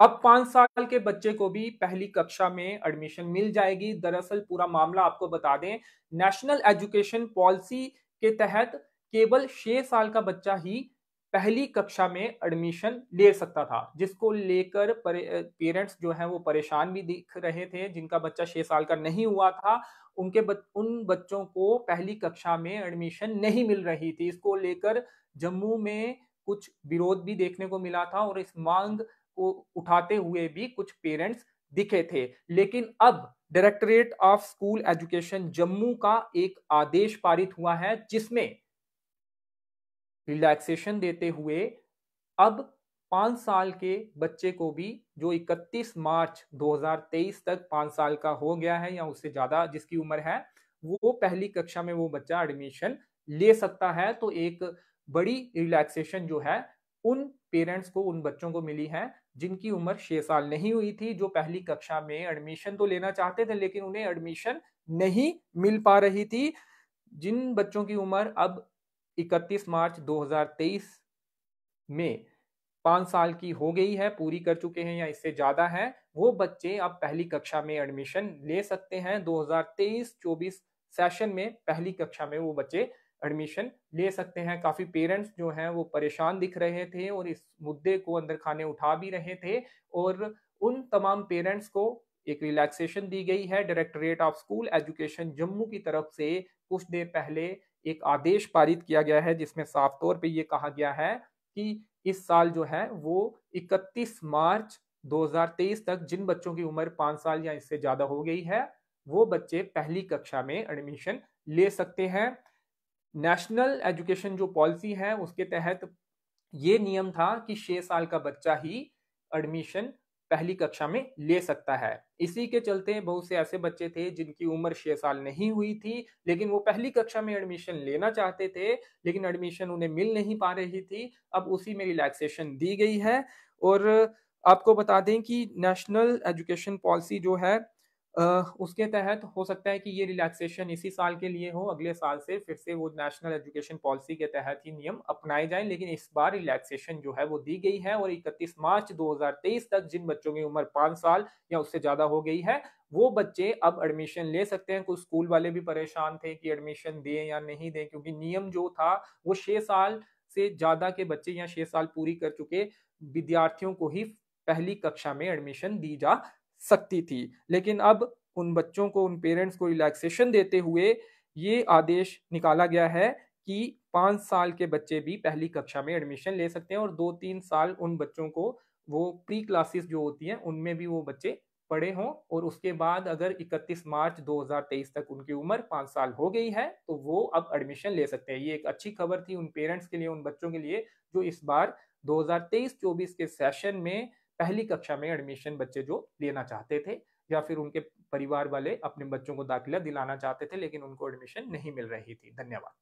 अब पांच साल के बच्चे को भी पहली कक्षा में एडमिशन मिल जाएगी दरअसल पूरा मामला आपको बता दें नेशनल एजुकेशन पॉलिसी के तहत केवल छह साल का बच्चा ही पहली कक्षा में एडमिशन ले सकता था जिसको लेकर पेरेंट्स जो हैं वो परेशान भी दिख रहे थे जिनका बच्चा छह साल का नहीं हुआ था उनके बच, उन बच्चों को पहली कक्षा में एडमिशन नहीं मिल रही थी इसको लेकर जम्मू में कुछ विरोध भी देखने को मिला था और इस मांग उठाते हुए भी कुछ पेरेंट्स दिखे थे लेकिन अब directorate of school education Jammu का एक आदेश पारित हुआ है जिसमें रिलैक्सेशन देते हुए अब पांच साल के बच्चे को भी जो 31 मार्च 2023 तक पांच साल का हो गया है या उससे ज़्यादा जिसकी उम्र है वो पहली कक्षा में वो बच्चा एडमिशन ले सकता है तो एक बड़ी रिलैक्सेशन जो है उन पेरेंट्स को उन बच्चों को मिली है जिनकी उम्र छह साल नहीं हुई थी जो पहली कक्षा में एडमिशन तो लेना चाहते थे लेकिन उन्हें एडमिशन नहीं मिल पा रही थी जिन बच्चों की उम्र अब 31 मार्च 2023 में पांच साल की हो गई है पूरी कर चुके हैं या इससे ज़्यादा है वो बच्चे अब पहली कक्षा में एडमिशन ले सकते हैं 2023-24 सेशन में पहली कक्षा में वो बच्चे एडमिशन ले सकते हैं काफ़ी पेरेंट्स जो हैं वो परेशान दिख रहे थे और इस मुद्दे को अंदर खाने उठा भी रहे थे और उन तमाम पेरेंट्स को एक रिलैक्सेशन दी गई है directorate of school education Jammu की तरफ से कुछ देर पहले एक आदेश पारित किया गया है जिसमें साफ तौर पे ये कहा गया है कि इस साल जो है वो 31 मार्च 2023 तक जिन बच्चों की उम्र पांच साल या इससे ज़्यादा हो गई है वो बच्चे पहली कक्षा में एडमिशन ले सकते हैं नेशनल एजुकेशन जो पॉलिसी है उसके तहत ये नियम था कि छः साल का बच्चा ही एडमिशन पहली कक्षा में ले सकता है इसी के चलते बहुत से ऐसे बच्चे थे जिनकी उम्र छः साल नहीं हुई थी लेकिन वो पहली कक्षा में एडमिशन लेना चाहते थे लेकिन एडमिशन उन्हें मिल नहीं पा रही थी अब उसी में रिलैक्सेशन दी गई है और आपको बता दें कि नेशनल एजुकेशन पॉलिसी जो है उसके तहत हो सकता है कि ये रिलैक्सेशन इसी साल के लिए हो अगले साल से फिर से वो नेशनल एजुकेशन पॉलिसी के तहत ही नियम अपनाए जाएं लेकिन इस बार रिलैक्सेशन जो है वो दी गई है और 31 मार्च 2023 तक जिन बच्चों की उम्र पाँच साल या उससे ज़्यादा हो गई है वो बच्चे अब एडमिशन ले सकते हैं कुछ स्कूल वाले भी परेशान थे कि एडमिशन दें या नहीं दें क्योंकि नियम जो था वो छः साल से ज़्यादा के बच्चे या छः साल पूरी कर चुके विद्यार्थियों को ही पहली कक्षा में एडमिशन दी जा सकती थी लेकिन अब उन बच्चों को उन पेरेंट्स को रिलैक्सेशन देते हुए ये आदेश निकाला गया है कि पाँच साल के बच्चे भी पहली कक्षा में एडमिशन ले सकते हैं और दो तीन साल उन बच्चों को वो प्री क्लासेस जो होती हैं उनमें भी वो बच्चे पढ़े हों और उसके बाद अगर 31 मार्च 2023 तक उनकी उम्र पाँच साल हो गई है तो वो अब एडमिशन ले सकते हैं ये एक अच्छी खबर थी उन पेरेंट्स के लिए उन बच्चों के लिए जो इस बार 2023-24 के सेशन में पहली कक्षा में एडमिशन बच्चे जो लेना चाहते थे या फिर उनके परिवार वाले अपने बच्चों को दाखिला दिलाना चाहते थे लेकिन उनको एडमिशन नहीं मिल रही थी धन्यवाद